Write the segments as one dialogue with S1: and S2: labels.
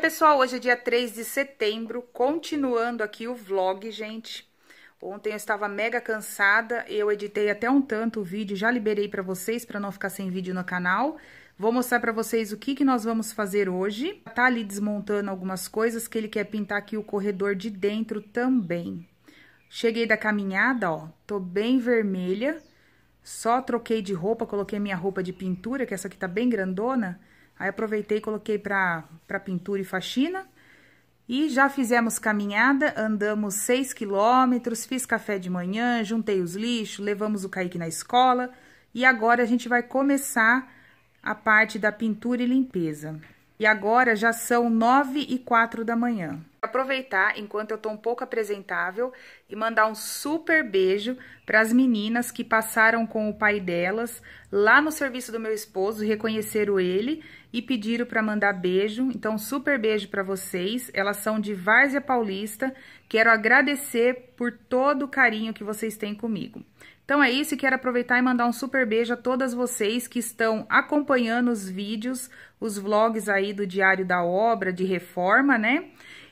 S1: pessoal, hoje é dia 3 de setembro, continuando aqui o vlog, gente. Ontem eu estava mega cansada, eu editei até um tanto o vídeo, já liberei para vocês para não ficar sem vídeo no canal. Vou mostrar para vocês o que que nós vamos fazer hoje. Tá ali desmontando algumas coisas que ele quer pintar aqui o corredor de dentro também. Cheguei da caminhada, ó, tô bem vermelha. Só troquei de roupa, coloquei minha roupa de pintura, que essa aqui tá bem grandona Aí aproveitei e coloquei para pintura e faxina. E já fizemos caminhada, andamos 6 quilômetros, fiz café de manhã, juntei os lixos, levamos o Kaique na escola. E agora a gente vai começar a parte da pintura e limpeza. E agora já são nove e quatro da manhã. Aproveitar enquanto eu tô um pouco apresentável e mandar um super beijo para as meninas que passaram com o pai delas lá no serviço do meu esposo, reconheceram ele e pediram para mandar beijo. Então, super beijo para vocês. Elas são de Várzea Paulista. Quero agradecer por todo o carinho que vocês têm comigo. Então é isso, quero aproveitar e mandar um super beijo a todas vocês que estão acompanhando os vídeos, os vlogs aí do Diário da Obra, de reforma, né?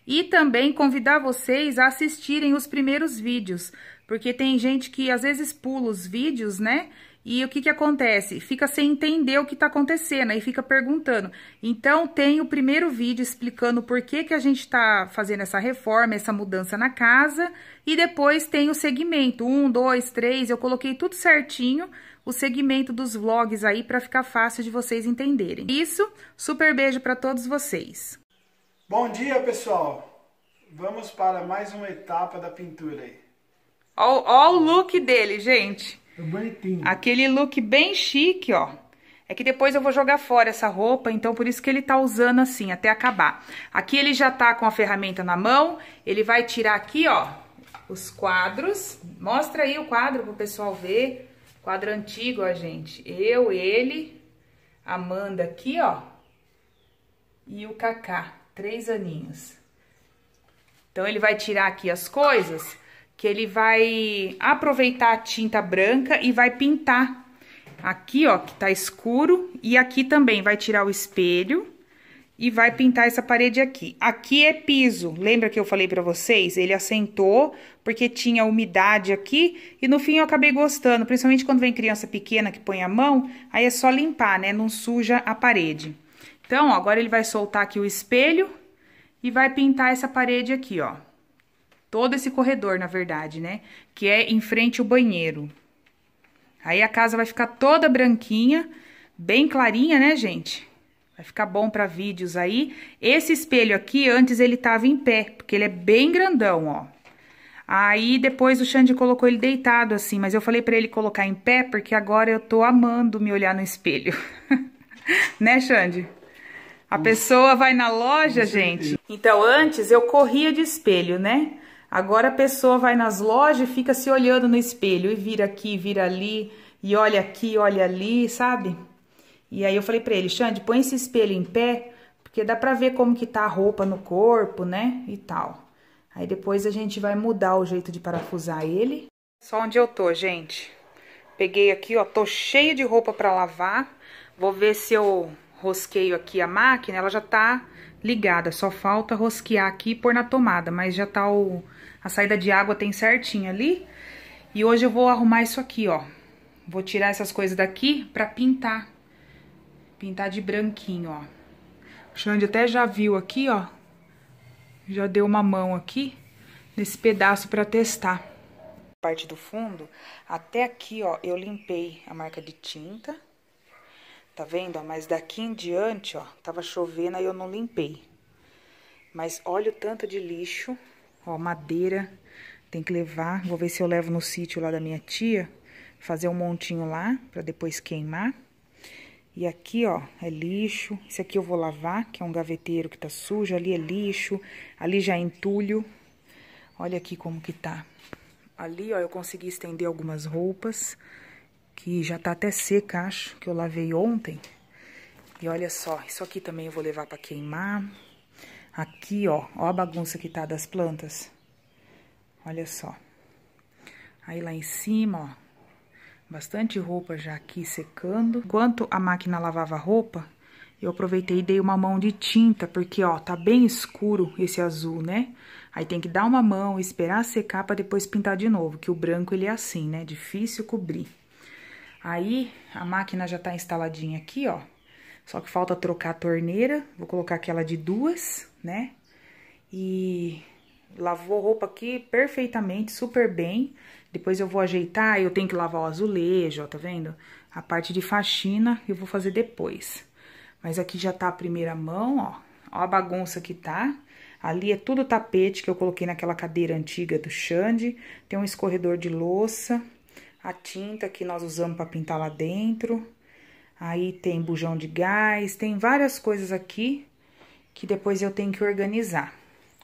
S1: E também convidar vocês a assistirem os primeiros vídeos, porque tem gente que às vezes pula os vídeos, né? E o que, que acontece? Fica sem entender o que está acontecendo, aí fica perguntando. Então, tem o primeiro vídeo explicando por que, que a gente está fazendo essa reforma, essa mudança na casa. E depois tem o segmento, um, dois, três, eu coloquei tudo certinho, o segmento dos vlogs aí, para ficar fácil de vocês entenderem. Isso, super beijo para todos vocês.
S2: Bom dia, pessoal! Vamos para mais uma etapa da pintura
S1: aí. Olha o look dele, gente! É bonitinho. Aquele look bem chique, ó. É que depois eu vou jogar fora essa roupa, então por isso que ele tá usando assim, até acabar. Aqui ele já tá com a ferramenta na mão, ele vai tirar aqui, ó, os quadros. Mostra aí o quadro pro pessoal ver. Quadro antigo, ó, gente. Eu, ele, Amanda aqui, ó, e o Kaká, três aninhos. Então ele vai tirar aqui as coisas que ele vai aproveitar a tinta branca e vai pintar aqui, ó, que tá escuro, e aqui também vai tirar o espelho e vai pintar essa parede aqui. Aqui é piso, lembra que eu falei pra vocês? Ele assentou porque tinha umidade aqui e no fim eu acabei gostando, principalmente quando vem criança pequena que põe a mão, aí é só limpar, né, não suja a parede. Então, ó, agora ele vai soltar aqui o espelho e vai pintar essa parede aqui, ó. Todo esse corredor, na verdade, né? Que é em frente ao banheiro. Aí a casa vai ficar toda branquinha, bem clarinha, né, gente? Vai ficar bom para vídeos aí. Esse espelho aqui, antes ele tava em pé, porque ele é bem grandão, ó. Aí depois o Xande colocou ele deitado assim, mas eu falei para ele colocar em pé, porque agora eu tô amando me olhar no espelho. né, Xande? A pessoa vai na loja, gente. Então, antes eu corria de espelho, né? Agora a pessoa vai nas lojas e fica se olhando no espelho e vira aqui, vira ali, e olha aqui, olha ali, sabe? E aí eu falei para ele, Xande, põe esse espelho em pé, porque dá para ver como que tá a roupa no corpo, né? E tal. Aí depois a gente vai mudar o jeito de parafusar ele. Só onde eu tô, gente. Peguei aqui, ó, tô cheio de roupa para lavar. Vou ver se eu rosqueio aqui a máquina, ela já tá ligada, só falta rosquear aqui e pôr na tomada, mas já tá o a saída de água tem certinho ali. E hoje eu vou arrumar isso aqui, ó. Vou tirar essas coisas daqui pra pintar. Pintar de branquinho, ó. O Xande até já viu aqui, ó. Já deu uma mão aqui nesse pedaço pra testar. Parte do fundo, até aqui, ó, eu limpei a marca de tinta. Tá vendo, ó? Mas daqui em diante, ó, tava chovendo aí eu não limpei. Mas olha o tanto de lixo Ó, madeira. Tem que levar. Vou ver se eu levo no sítio lá da minha tia. Fazer um montinho lá, pra depois queimar. E aqui, ó, é lixo. Esse aqui eu vou lavar, que é um gaveteiro que tá sujo. Ali é lixo. Ali já é entulho. Olha aqui como que tá. Ali, ó, eu consegui estender algumas roupas. Que já tá até seca, acho, que eu lavei ontem. E olha só, isso aqui também eu vou levar pra queimar. Aqui, ó, ó a bagunça que tá das plantas. Olha só. Aí lá em cima, ó, bastante roupa já aqui secando. Enquanto a máquina lavava a roupa, eu aproveitei e dei uma mão de tinta, porque, ó, tá bem escuro esse azul, né? Aí tem que dar uma mão, esperar secar pra depois pintar de novo, que o branco ele é assim, né? Difícil cobrir. Aí, a máquina já tá instaladinha aqui, ó. Só que falta trocar a torneira, vou colocar aquela de duas, né? E lavou roupa aqui perfeitamente, super bem. Depois eu vou ajeitar, eu tenho que lavar o azulejo, ó, tá vendo? A parte de faxina eu vou fazer depois. Mas aqui já tá a primeira mão, ó. Ó a bagunça que tá. Ali é tudo tapete que eu coloquei naquela cadeira antiga do Xande. Tem um escorredor de louça. A tinta que nós usamos para pintar lá dentro. Aí tem bujão de gás, tem várias coisas aqui que depois eu tenho que organizar.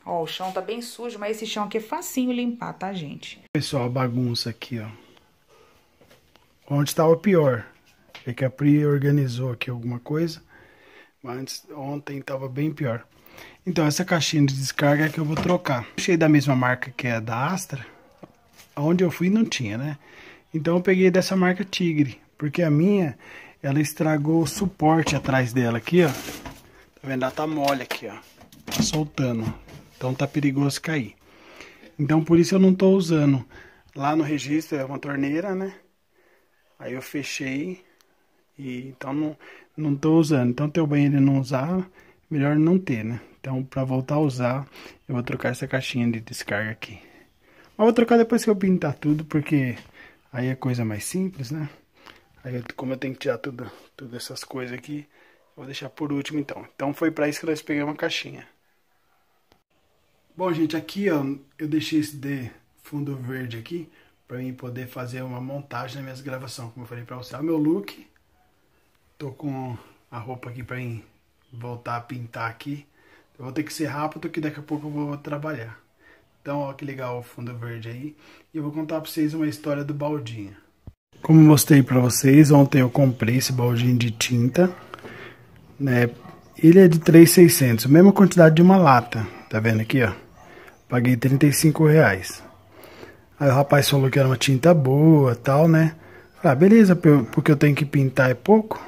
S1: Ó, o chão tá bem sujo, mas esse chão aqui é facinho limpar, tá, gente?
S2: Pessoal, a bagunça aqui, ó. Onde estava tá o pior? É que a Pri organizou aqui alguma coisa, mas ontem estava bem pior. Então, essa caixinha de descarga é que eu vou trocar. Cheio da mesma marca que é da Astra. Onde eu fui não tinha, né? Então, eu peguei dessa marca Tigre, porque a minha, ela estragou o suporte atrás dela aqui, ó. Tá vendo? Ela tá mole aqui, ó. Tá soltando. Então tá perigoso cair. Então por isso eu não tô usando. Lá no registro é uma torneira, né? Aí eu fechei. E, então não, não tô usando. Então teu banheiro não usar, melhor não ter, né? Então para voltar a usar, eu vou trocar essa caixinha de descarga aqui. Mas vou trocar depois que eu pintar tudo, porque aí é coisa mais simples, né? Aí como eu tenho que tirar tudo, todas essas coisas aqui, Vou deixar por último então. Então foi para isso que nós pegamos uma caixinha. Bom, gente, aqui ó, eu deixei esse de fundo verde aqui para mim poder fazer uma montagem nas minhas gravações, como eu falei para você. É o meu look. Tô com a roupa aqui para mim voltar a pintar aqui. Eu vou ter que ser rápido que daqui a pouco eu vou trabalhar. Então, ó que legal o fundo verde aí. E eu vou contar para vocês uma história do baldinho. Como mostrei para vocês, ontem eu comprei esse baldinho de tinta né? Ele é de 3,600, mesma quantidade de uma lata, tá vendo aqui, ó? Paguei 35 reais. Aí o rapaz falou que era uma tinta boa, tal, né? Ah, beleza, porque eu tenho que pintar é pouco.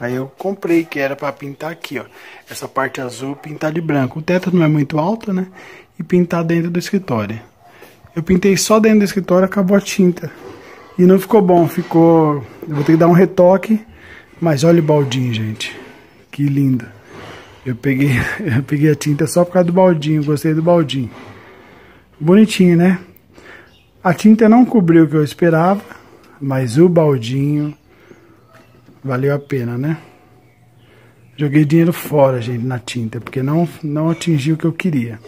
S2: Aí eu comprei, que era para pintar aqui, ó. Essa parte azul, pintar de branco. O teto não é muito alto, né? E pintar dentro do escritório. Eu pintei só dentro do escritório, acabou a tinta. E não ficou bom, ficou... Eu vou ter que dar um retoque, mas olha o baldinho, gente. Que linda. Eu peguei, eu peguei a tinta só por causa do baldinho, gostei do baldinho. Bonitinho, né? A tinta não cobriu o que eu esperava, mas o baldinho valeu a pena, né? Joguei dinheiro fora, gente, na tinta, porque não, não atingiu o que eu queria.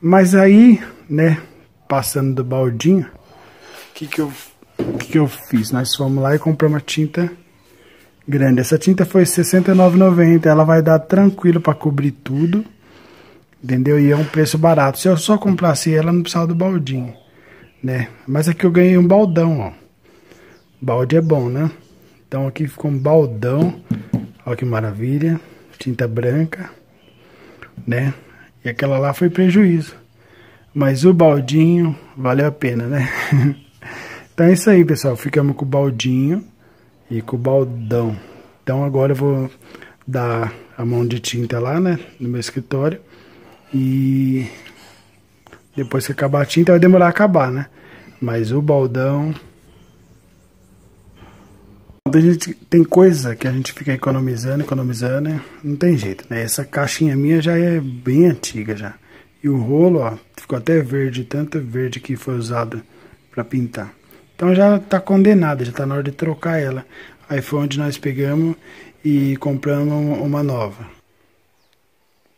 S2: Mas aí, né, passando do baldinho, o que, que, eu, que, que eu fiz? Nós fomos lá e compramos a tinta grande. Essa tinta foi R$ 69,90. Ela vai dar tranquilo para cobrir tudo. Entendeu? E é um preço barato. Se eu só comprasse ela, não precisava do baldinho. Né? Mas aqui eu ganhei um baldão, ó. Balde é bom, né? Então aqui ficou um baldão. Olha que maravilha. Tinta branca. Né? E aquela lá foi prejuízo. Mas o baldinho valeu a pena, né? então é isso aí, pessoal. Ficamos com o baldinho e com o baldão. Então agora eu vou dar a mão de tinta lá, né, no meu escritório e depois que acabar a tinta vai demorar a acabar, né? Mas o baldão gente, tem coisa que a gente fica economizando, economizando, né? não tem jeito, né? Essa caixinha minha já é bem antiga já. E o rolo, ó, ficou até verde, tanto verde que foi usado para pintar. Então já está condenada, já está na hora de trocar ela. Aí foi onde nós pegamos e compramos uma nova.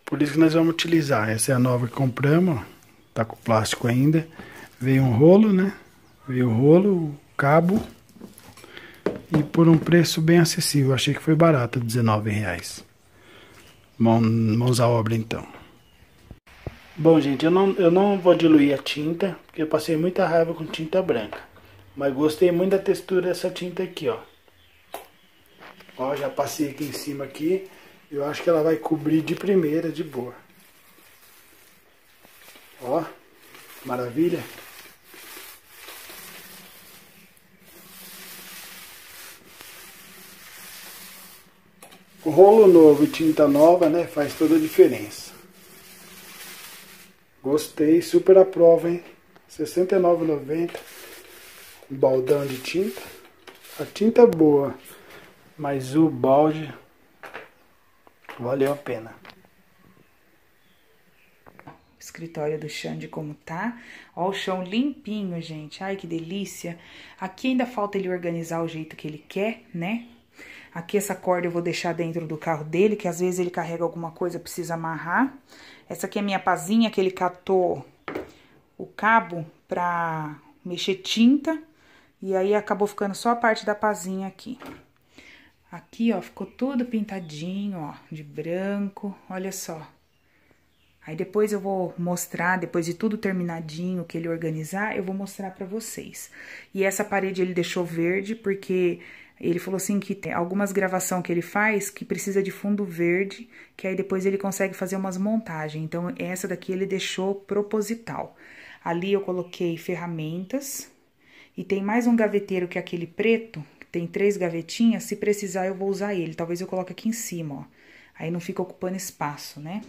S2: Por isso que nós vamos utilizar. Essa é a nova que compramos, está com plástico ainda. Veio um rolo, né? Veio o rolo, o cabo e por um preço bem acessível. Achei que foi barato, R$19,00. Mãos à obra então. Bom, gente, eu não, eu não vou diluir a tinta, porque eu passei muita raiva com tinta branca. Mas gostei muito da textura dessa tinta aqui, ó. Ó, já passei aqui em cima aqui. Eu acho que ela vai cobrir de primeira, de boa. Ó, maravilha. Rolo novo e tinta nova, né? Faz toda a diferença. Gostei, super prova, hein? R$ 69,90 baldão de tinta. A tinta é boa, mas o balde valeu a pena.
S1: Escritório do Xande como tá. Ó o chão limpinho, gente. Ai, que delícia. Aqui ainda falta ele organizar o jeito que ele quer, né? Aqui essa corda eu vou deixar dentro do carro dele, que às vezes ele carrega alguma coisa, precisa amarrar. Essa aqui é minha pazinha, que ele catou o cabo pra mexer tinta. E aí acabou ficando só a parte da pazinha aqui. Aqui, ó, ficou tudo pintadinho, ó, de branco, olha só. Aí depois eu vou mostrar, depois de tudo terminadinho que ele organizar, eu vou mostrar para vocês. E essa parede ele deixou verde porque ele falou assim que tem algumas gravação que ele faz que precisa de fundo verde, que aí depois ele consegue fazer umas montagens. Então essa daqui ele deixou proposital. Ali eu coloquei ferramentas, e tem mais um gaveteiro que é aquele preto, que tem três gavetinhas. Se precisar, eu vou usar ele. Talvez eu coloque aqui em cima, ó. Aí não fica ocupando espaço, né?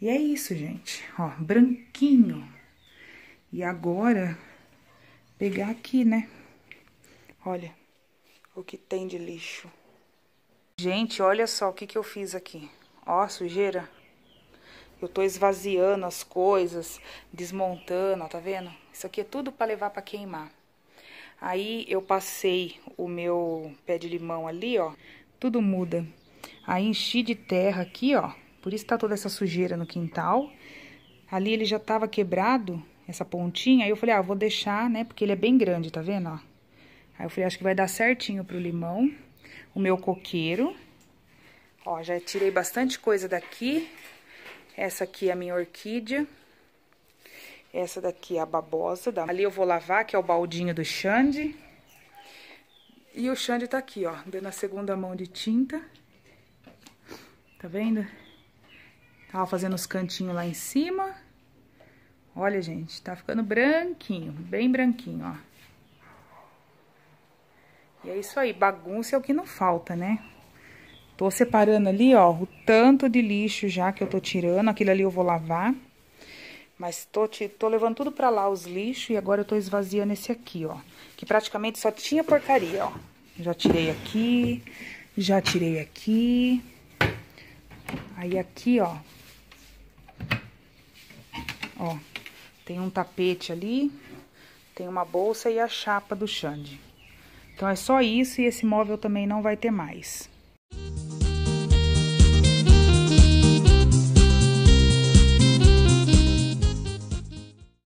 S1: E é isso, gente. Ó, branquinho. E agora, pegar aqui, né? Olha o que tem de lixo. Gente, olha só o que, que eu fiz aqui. Ó, sujeira. Eu tô esvaziando as coisas, desmontando, ó, tá vendo? Isso aqui é tudo para levar para queimar. Aí eu passei o meu pé de limão ali, ó, tudo muda. Aí enchi de terra aqui, ó, por isso tá toda essa sujeira no quintal. Ali ele já tava quebrado, essa pontinha, aí eu falei, ah, vou deixar, né, porque ele é bem grande, tá vendo, ó. Aí eu falei, acho que vai dar certinho pro limão, o meu coqueiro. Ó, já tirei bastante coisa daqui. Essa aqui é a minha orquídea. Essa daqui é a babosa. Da... Ali eu vou lavar, que é o baldinho do Xande. E o Xande tá aqui, ó, dando a segunda mão de tinta. Tá vendo? Tava fazendo os cantinhos lá em cima. Olha, gente, tá ficando branquinho, bem branquinho, ó. E é isso aí, bagunça é o que não falta, né? Tô separando ali, ó, o tanto de lixo já que eu tô tirando. Aquilo ali eu vou lavar. Mas tô, te, tô levando tudo pra lá, os lixos, e agora eu tô esvaziando esse aqui, ó. Que praticamente só tinha porcaria, ó. Já tirei aqui, já tirei aqui. Aí aqui, ó. Ó, tem um tapete ali, tem uma bolsa e a chapa do Xande. Então é só isso e esse móvel também não vai ter mais.